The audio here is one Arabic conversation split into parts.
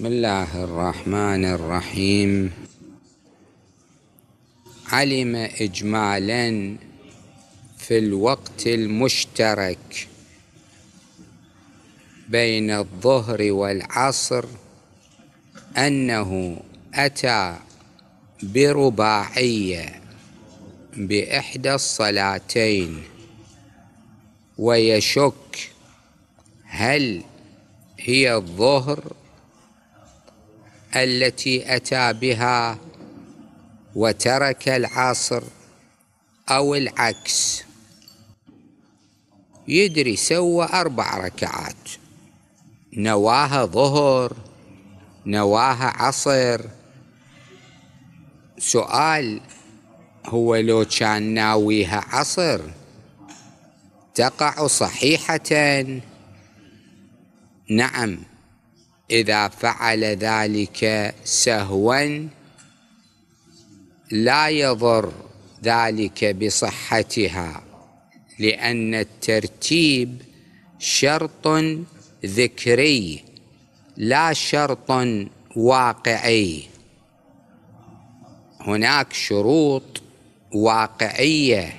بسم الله الرحمن الرحيم علم إجمالا في الوقت المشترك بين الظهر والعصر أنه أتى برباعية بإحدى الصلاتين ويشك هل هي الظهر التي أتى بها وترك العصر أو العكس يدري سوى أربع ركعات نواها ظهر نواها عصر سؤال هو لو كان ناويها عصر تقع صحيحة نعم إذا فعل ذلك سهوا لا يضر ذلك بصحتها لأن الترتيب شرط ذكري لا شرط واقعي هناك شروط واقعية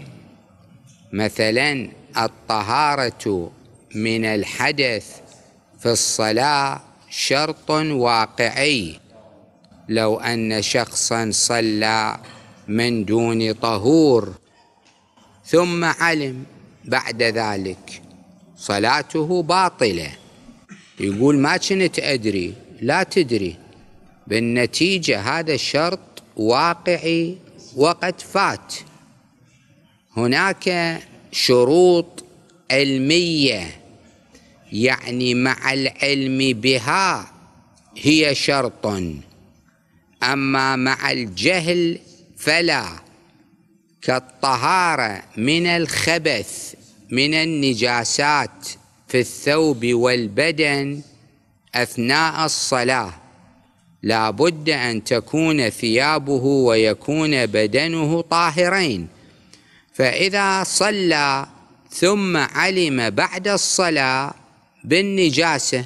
مثلا الطهارة من الحدث في الصلاة شرط واقعي لو أن شخصا صلى من دون طهور ثم علم بعد ذلك صلاته باطلة يقول ما كنت أدري لا تدري بالنتيجة هذا الشرط واقعي وقد فات هناك شروط علميه يعني مع العلم بها هي شرط أما مع الجهل فلا كالطهارة من الخبث من النجاسات في الثوب والبدن أثناء الصلاة لا بد أن تكون ثيابه ويكون بدنه طاهرين فإذا صلى ثم علم بعد الصلاة بالنجاسة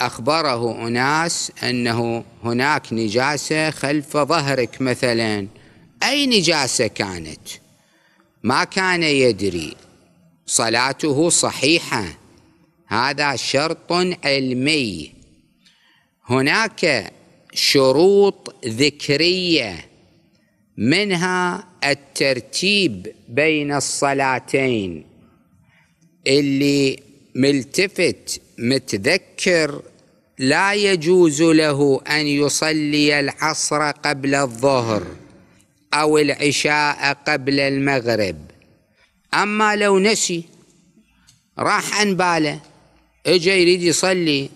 أخبره أناس أنه هناك نجاسة خلف ظهرك مثلا أي نجاسة كانت ما كان يدري صلاته صحيحة هذا شرط علمي هناك شروط ذكرية منها الترتيب بين الصلاتين اللي ملتفت متذكر لا يجوز له أن يصلي العصر قبل الظهر أو العشاء قبل المغرب أما لو نسي راح عن باله اجى يريد يصلي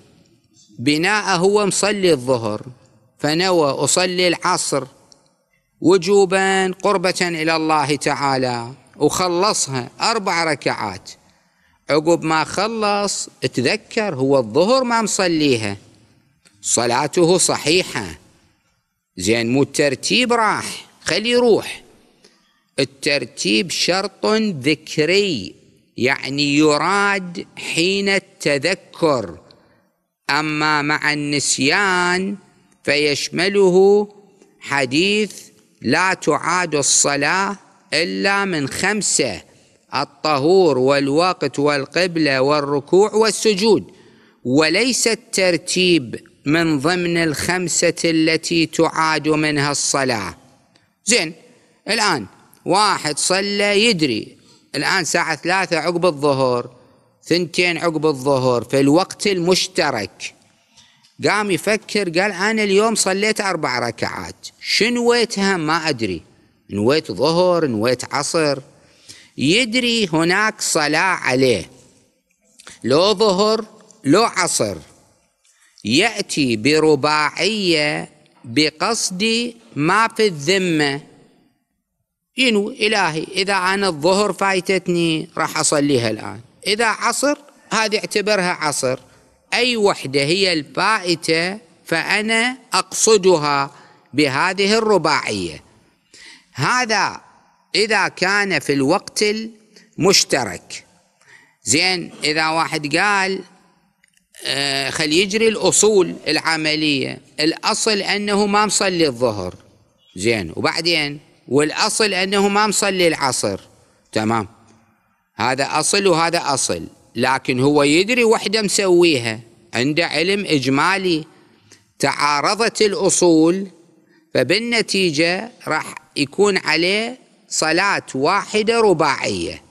بناء هو مصلي الظهر فنوى أصلي العصر وجوبا قربة إلى الله تعالى وخلصها أربع ركعات عقب ما خلص تذكر هو الظهر ما مصليها صلاته صحيحة زين مو الترتيب راح خلي يروح الترتيب شرط ذكري يعني يراد حين التذكر أما مع النسيان فيشمله حديث لا تعاد الصلاة إلا من خمسة الطهور والوقت والقبلة والركوع والسجود وليس الترتيب من ضمن الخمسة التي تعاد منها الصلاة زين الآن واحد صلى يدري الآن ساعة ثلاثة عقب الظهر ثنتين عقب الظهر في الوقت المشترك قام يفكر قال أنا اليوم صليت أربع ركعات شنويتها ما أدري نويت ظهر نويت عصر يدري هناك صلاة عليه لو ظهر لو عصر يأتي برباعية بقصد ما في الذمة ينو إلهي إذا أنا الظهر فايتتني راح أصليها الآن إذا عصر هذه اعتبرها عصر أي وحدة هي الفائتة فأنا أقصدها بهذه الرباعية هذا إذا كان في الوقت المشترك زين إذا واحد قال آه خل يجري الأصول العملية الأصل أنه ما مصلي الظهر زين وبعدين والأصل أنه ما مصلي العصر تمام هذا أصل وهذا أصل لكن هو يدري وحده مسويها عنده علم إجمالي تعارضت الأصول فبالنتيجة راح يكون عليه صلاة واحدة رباعية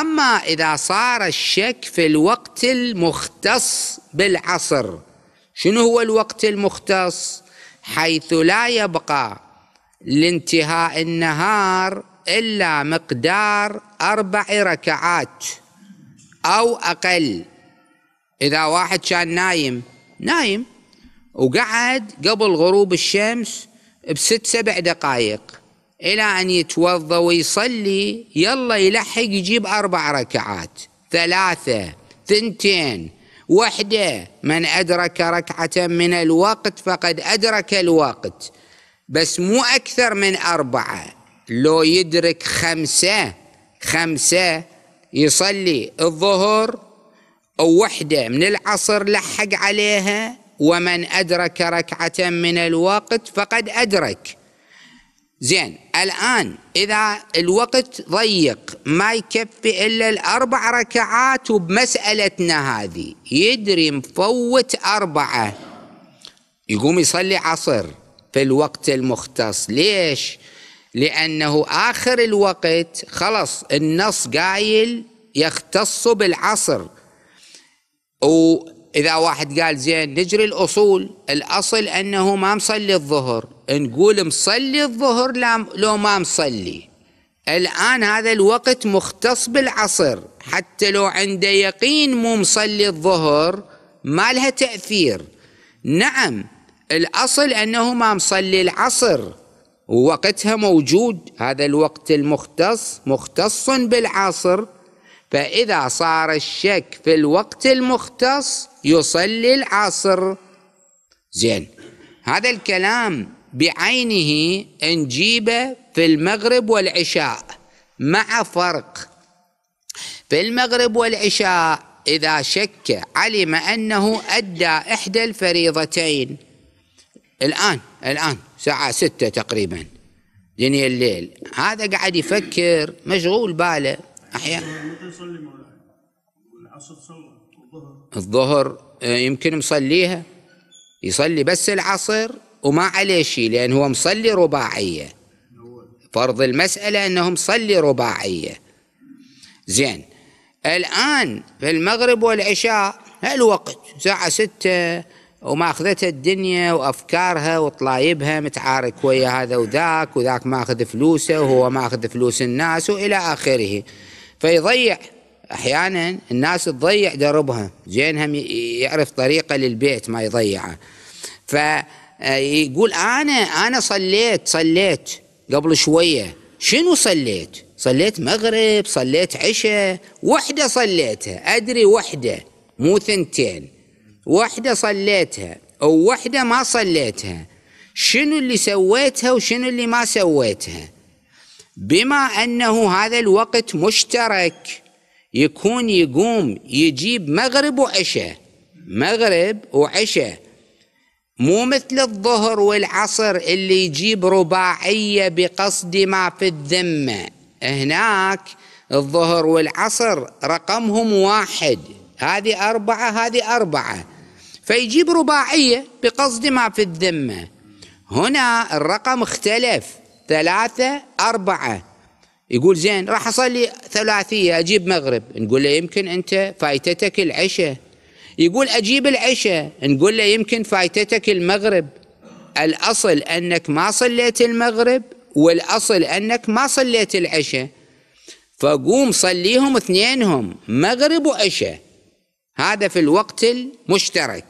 أما إذا صار الشك في الوقت المختص بالعصر شنو هو الوقت المختص حيث لا يبقى لانتهاء النهار إلا مقدار أربع ركعات أو أقل إذا واحد كان نايم نايم وقعد قبل غروب الشمس بست سبع دقائق إلى أن يتوضأ ويصلي يلا يلحق يجيب أربع ركعات ثلاثة ثنتين وحدة من أدرك ركعة من الوقت فقد أدرك الوقت بس مو أكثر من أربعة لو يدرك خمسة خمسة يصلي الظهر أو وحدة من العصر لحق عليها ومن أدرك ركعة من الوقت فقد أدرك زين الآن إذا الوقت ضيق ما يكفي إلا الأربع ركعات وبمسألتنا هذه يدري مفوت أربعة يقوم يصلي عصر في الوقت المختص ليش؟ لأنه آخر الوقت خلص النص قايل يختص بالعصر و إذا واحد قال زين نجري الأصول الأصل أنه ما مصلي الظهر نقول مصلي الظهر لو ما مصلي الآن هذا الوقت مختص بالعصر حتى لو عنده يقين مو مصلي الظهر ما لها تأثير نعم الأصل أنه ما مصلي العصر ووقتها موجود هذا الوقت المختص مختص بالعصر فإذا صار الشك في الوقت المختص يصلي العصر زين هذا الكلام بعينه نجيبه في المغرب والعشاء مع فرق في المغرب والعشاء إذا شك علم أنه أدى إحدى الفريضتين الآن الآن ساعة ستة تقريبا دنيا الليل هذا قاعد يفكر مشغول باله أحيانا الظهر آه، يمكن مصليها يصلي بس العصر وما عليه شيء لأن هو مصلي رباعية فرض المسألة أنه مصلي رباعية زين الآن في المغرب والعشاء هالوقت ساعة ستة وما أخذتها الدنيا وأفكارها وطلايبها متعارك ويا هذا وذاك وذاك ما أخذ فلوسه وهو ما أخذ فلوس الناس وإلى آخره فيضيع احيانا الناس تضيع دربها زين هم يعرف طريقه للبيت ما يضيعه فيقول آه، انا انا صليت صليت قبل شويه شنو صليت؟ صليت مغرب صليت عشاء وحده صليتها ادري وحده مو ثنتين وحده صليتها او وحده ما صليتها شنو اللي سويتها وشنو اللي ما سويتها بما انه هذا الوقت مشترك يكون يقوم يجيب مغرب وعشاء مغرب وعشاء مو مثل الظهر والعصر اللي يجيب رباعية بقصد ما في الذمة هناك الظهر والعصر رقمهم واحد هذه أربعة هذه أربعة فيجيب رباعية بقصد ما في الذمة هنا الرقم اختلف ثلاثة أربعة يقول زين راح اصلي ثلاثيه اجيب مغرب نقول له يمكن انت فايتتك العشاء يقول اجيب العشاء نقول له يمكن فايتتك المغرب الاصل انك ما صليت المغرب والاصل انك ما صليت العشاء فقوم صليهم اثنينهم مغرب وعشاء هذا في الوقت المشترك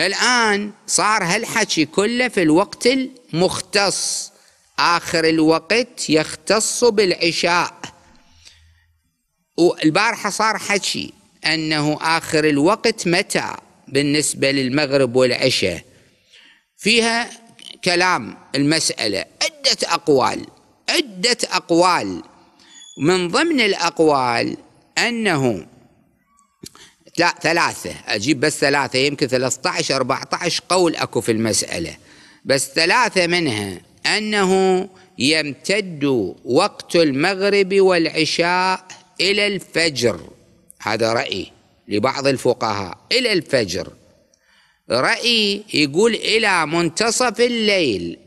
الآن صار هالحكي كله في الوقت المختص آخر الوقت يختص بالعشاء والبارحة صار حكي أنه آخر الوقت متى بالنسبة للمغرب والعشاء فيها كلام المسألة عدة أقوال عدة أقوال من ضمن الأقوال أنه لا ثلاثة أجيب بس ثلاثة يمكن 13 14 قول أكو في المسألة بس ثلاثة منها أنه يمتد وقت المغرب والعشاء إلى الفجر هذا رأي لبعض الفقهاء إلى الفجر رأي يقول إلى منتصف الليل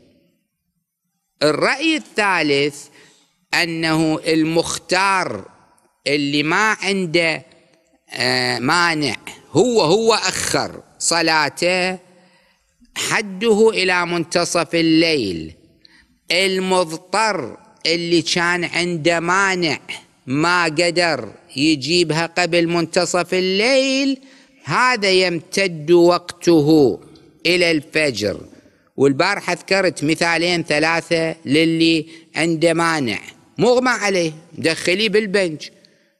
الرأي الثالث أنه المختار اللي ما عنده آه، مانع هو هو أخر صلاته حده إلى منتصف الليل المضطر اللي كان عنده مانع ما قدر يجيبها قبل منتصف الليل هذا يمتد وقته إلى الفجر والبارحة ذكرت مثالين ثلاثة للي عنده مانع مغمى عليه دخليه بالبنج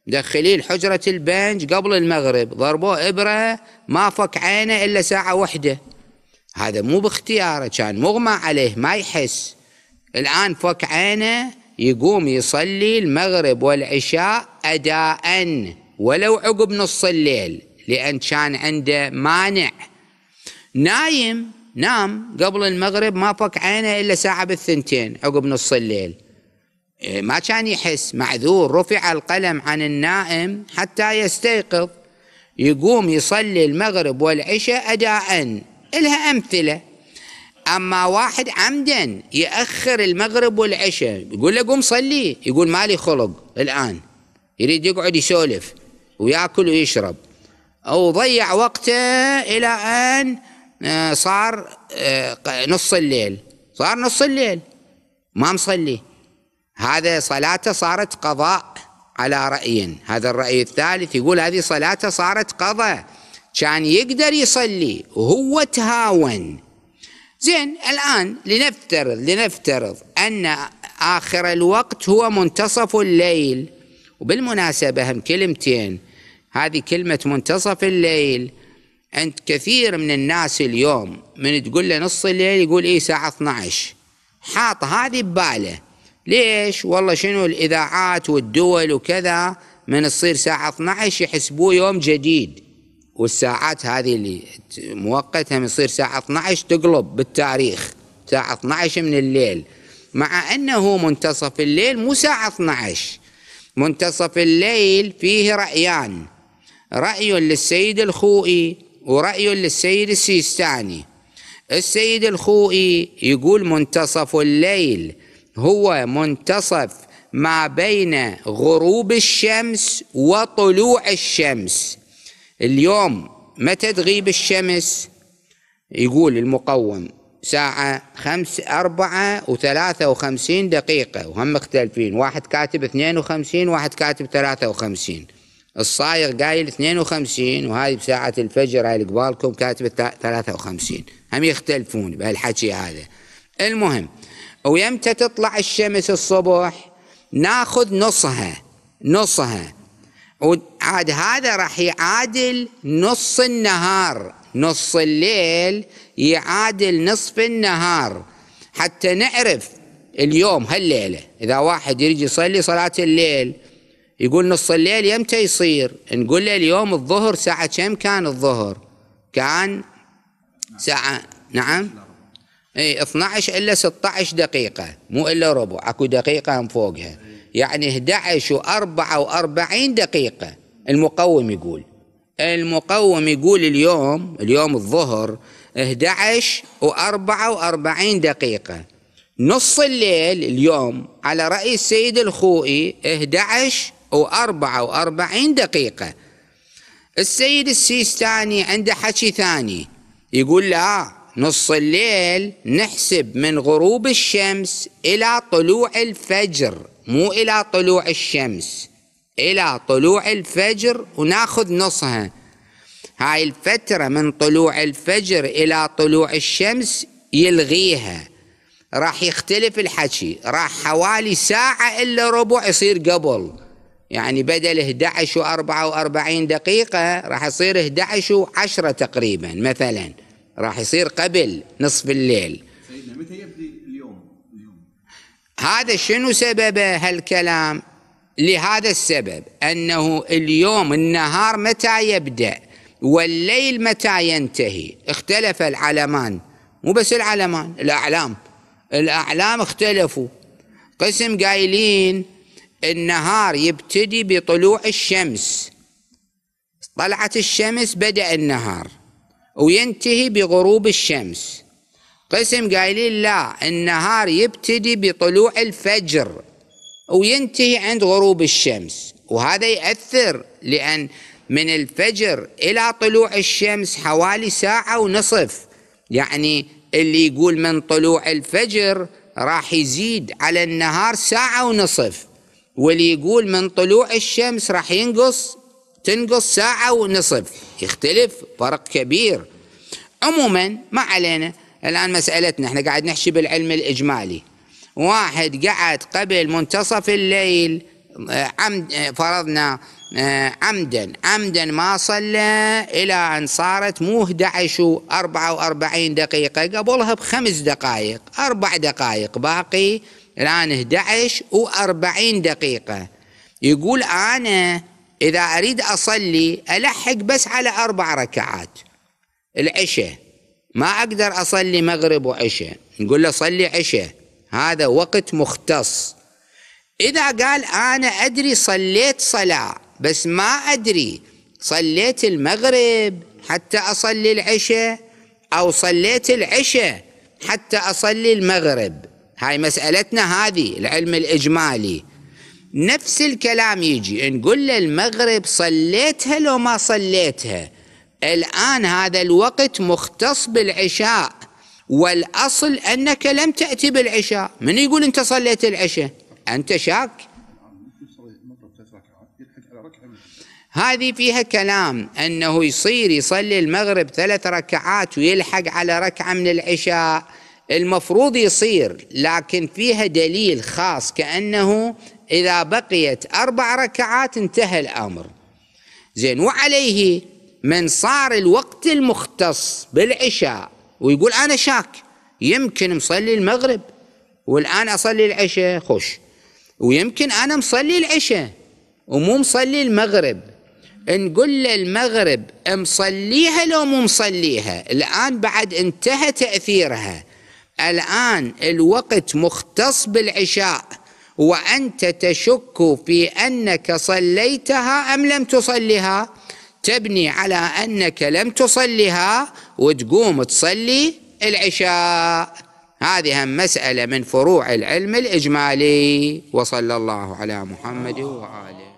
دخليه لحجرة البنج قبل المغرب ضربوه إبرة ما فك عينه إلا ساعة واحدة هذا مو باختياره كان مغمى عليه ما يحس الآن فك عينه يقوم يصلي المغرب والعشاء أداء ولو عقب نص الليل لأن كان عنده مانع نايم نام قبل المغرب ما فك عينه إلا ساعة بالثنتين عقب نص الليل إيه، ما كان يحس معذور رفع القلم عن النائم حتى يستيقظ يقوم يصلي المغرب والعشاء أداء لها أمثلة اما واحد عمدا ياخر المغرب والعشاء يقول له قوم صلي يقول مالي خلق الان يريد يقعد يسولف وياكل ويشرب او ضيع وقته الى ان آه، صار آه، نص الليل صار نص الليل ما مصلي هذا صلاته صارت قضاء على راي هذا الراي الثالث يقول هذه صلاته صارت قضاء كان يقدر يصلي وهو تهاون زين الآن لنفترض لنفترض أن آخر الوقت هو منتصف الليل وبالمناسبة هم كلمتين هذه كلمة منتصف الليل أنت كثير من الناس اليوم من تقول له نص الليل يقول إيه ساعة 12 حاط هذه بباله ليش والله شنو الإذاعات والدول وكذا من تصير ساعة 12 يحسبوه يوم جديد والساعات هذه اللي مؤقتها يصير ساعة 12 تقلب بالتاريخ ساعة 12 من الليل مع أنه منتصف الليل مو ساعة 12 منتصف الليل فيه رأيان رأي للسيد الخوئي ورأي للسيد السيستاني السيد الخوئي يقول منتصف الليل هو منتصف ما بين غروب الشمس وطلوع الشمس اليوم متى تغيب الشمس يقول المقوم ساعة خمس أربعة وثلاثة وخمسين دقيقة وهم مختلفين واحد كاتب اثنين وخمسين واحد كاتب ثلاثة وخمسين الصايغ قايل اثنين وخمسين وهذه بساعة الفجر هاي قبالكم كاتبة وخمسين هم يختلفون بهالحكي هذا المهم ويمتى تطلع الشمس الصبح ناخذ نصها نصها عاد هذا راح يعادل نص النهار نص الليل يعادل نصف النهار حتى نعرف اليوم هالليله اذا واحد يجي يصلي صلاه الليل يقول نص الليل يمتى يصير نقول له اليوم الظهر ساعه كم كان الظهر كان ساعه نعم اي 12 الا 16 دقيقه مو الا ربع اكو دقيقه من فوقها يعني 11 و44 دقيقة المقوم يقول المقوم يقول اليوم اليوم الظهر 11 و44 دقيقة نص الليل اليوم على رأي السيد الخوئي 11 و44 دقيقة السيد السيستاني عنده حكي ثاني يقول لا نص الليل نحسب من غروب الشمس إلى طلوع الفجر مو إلى طلوع الشمس إلى طلوع الفجر وناخذ نصها هاي الفترة من طلوع الفجر إلى طلوع الشمس يلغيها راح يختلف الحكي راح حوالي ساعة إلا ربع يصير قبل يعني بدل 11 و 44 دقيقة راح يصير 11 و 10 تقريبا مثلا راح يصير قبل نصف الليل سيدنا متى يبدأ هذا شنو سبب هالكلام لهذا السبب أنه اليوم النهار متى يبدأ والليل متى ينتهي اختلف العلمان مو بس العلمان الأعلام الأعلام اختلفوا قسم قايلين النهار يبتدي بطلوع الشمس طلعت الشمس بدأ النهار وينتهي بغروب الشمس قسم قايلين لا النهار يبتدي بطلوع الفجر وينتهي عند غروب الشمس وهذا يأثر لأن من الفجر إلى طلوع الشمس حوالي ساعة ونصف يعني اللي يقول من طلوع الفجر راح يزيد على النهار ساعة ونصف واللي يقول من طلوع الشمس راح ينقص تنقص ساعة ونصف يختلف فرق كبير عموما ما علينا الآن مسألتنا احنا قاعد نحشي بالعلم الإجمالي واحد قعد قبل منتصف الليل آه، عمد آه، فرضنا آه، عمدا عمدا ما صلى إلى أن صارت مو 11 و 44 دقيقة قبلها بخمس دقائق أربع دقائق باقي الآن 11 و 40 دقيقة يقول أنا إذا أريد أصلي ألحق بس على أربع ركعات العشاء ما أقدر أصلي مغرب وعشاء نقول له صلي عشاء هذا وقت مختص إذا قال أنا أدري صليت صلاة بس ما أدري صليت المغرب حتى أصلي العشاء أو صليت العشاء حتى أصلي المغرب هاي مسألتنا هذه العلم الإجمالي نفس الكلام يجي نقول له المغرب صليتها لو ما صليتها الآن هذا الوقت مختص بالعشاء والأصل أنك لم تأتي بالعشاء من يقول أنت صليت العشاء أنت شاك هذه فيها كلام أنه يصير يصلي المغرب ثلاث ركعات ويلحق على ركعة من العشاء المفروض يصير لكن فيها دليل خاص كأنه إذا بقيت أربع ركعات انتهى الأمر زين وعليه من صار الوقت المختص بالعشاء ويقول أنا شاك يمكن مصلي المغرب والآن أصلي العشاء خش ويمكن أنا مصلي العشاء ومو مصلي المغرب نقول له المغرب مصليها لو مو مصليها الآن بعد انتهى تأثيرها الآن الوقت مختص بالعشاء وأنت تشك في أنك صليتها أم لم تصلها تبني على أنك لم تصلها وتقوم تصلي العشاء هذه مسألة من فروع العلم الإجمالي وصلى الله على محمد وآله